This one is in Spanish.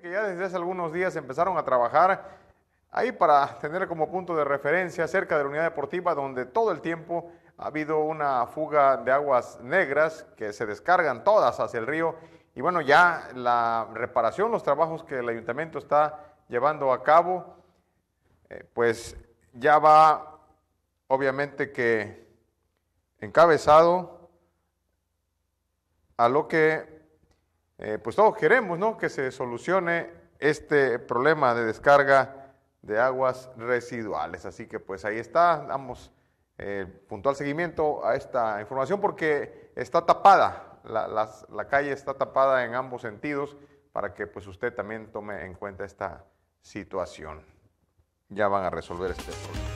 que ya desde hace algunos días empezaron a trabajar ahí para tener como punto de referencia cerca de la unidad deportiva donde todo el tiempo ha habido una fuga de aguas negras que se descargan todas hacia el río y bueno, ya la reparación, los trabajos que el ayuntamiento está llevando a cabo, eh, pues ya va obviamente que encabezado a lo que eh, pues todos queremos que se solucione este problema de descarga de aguas residuales. Así que pues ahí está, damos eh, puntual seguimiento a esta información porque está tapada, la, calle está tapada en ambos sentidos para que pues usted también tome en cuenta esta situación. Ya van a resolver este problema.